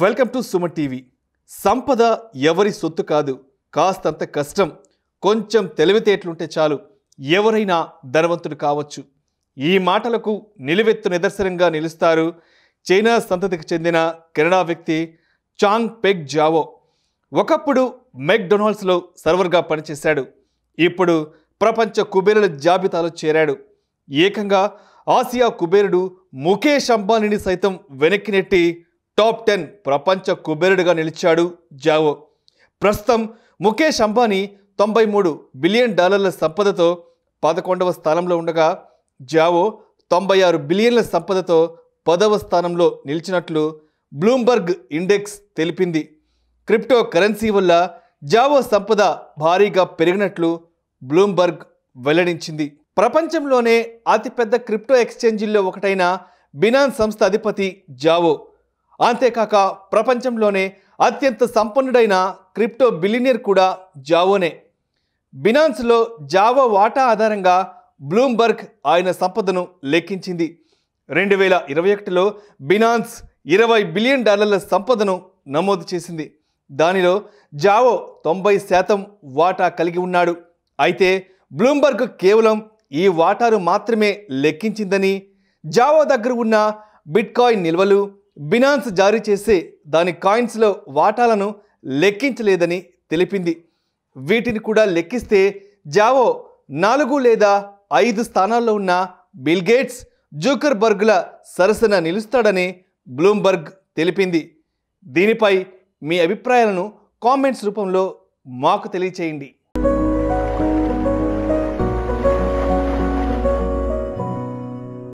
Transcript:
welcome to Suma TV సంపద ఎవరి సొత్తు కాదు కాస్తంత కష్టం కొంచెం తెలివితేటలుంటే చాలు ఎవరైనా ధనవంతుడు కావచ్చు ఈ మాటలకు నిలువెత్తు నిదర్శనంగా నిలుస్తారు చైనా సంతతికి చెందిన కెనడా వ్యక్తి చాంగ్ పెగ్ జావో ఒకప్పుడు మెక్డొనాల్డ్స్లో సర్వర్గా పనిచేశాడు ఇప్పుడు ప్రపంచ కుబేరుల జాబితాలో చేరాడు ఏకంగా ఆసియా కుబేరుడు ముఖేష్ అంబానీని సైతం వెనక్కి నెట్టి టాప్ టెన్ ప్రపంచ కుబేరుడిగా నిలిచాడు జావో ప్రస్తుతం ముఖేష్ అంబానీ తొంభై మూడు బిలియన్ డాలర్ల సంపదతో పదకొండవ స్థానంలో ఉండగా జావో తొంభై ఆరు బిలియన్ల సంపదతో పదవ స్థానంలో నిలిచినట్లు బ్లూంబర్గ్ ఇండెక్స్ తెలిపింది క్రిప్టో కరెన్సీ వల్ల జావో సంపద భారీగా పెరిగినట్లు బ్లూంబర్గ్ వెల్లడించింది ప్రపంచంలోనే అతిపెద్ద క్రిప్టో ఎక్స్చేంజీల్లో ఒకటైన బినాన్ సంస్థ అధిపతి జావో అంతేకాక ప్రపంచంలోనే అత్యంత సంపన్నుడైన క్రిప్టో బిలినియర్ కూడా జావోనే బినాన్స్లో జావో వాటా ఆధారంగా బ్లూంబర్గ్ ఆయన సంపదను లెక్కించింది రెండు వేల ఇరవై ఒకటిలో బినాన్స్ ఇరవై బిలియన్ డాలర్ల సంపదను నమోదు చేసింది దానిలో జావో తొంభై శాతం వాటా కలిగి ఉన్నాడు అయితే బ్లూంబర్గ్ కేవలం ఈ వాటాను మాత్రమే లెక్కించిందని జావో దగ్గర ఉన్న బిట్కాయిన్ నిల్వలు బినాన్స్ జారీ చేసే దాని కాయిన్స్లో వాటాలను లెక్కించలేదని తెలిపింది వీటిని కూడా లెక్కిస్తే జావో నాలుగు లేదా ఐదు స్థానాల్లో ఉన్న బిల్గేట్స్ జూకర్బర్గ్ల సరసన నిలుస్తాడని బ్లూంబర్గ్ తెలిపింది దీనిపై మీ అభిప్రాయాలను కామెంట్స్ రూపంలో మాకు తెలియచేయండి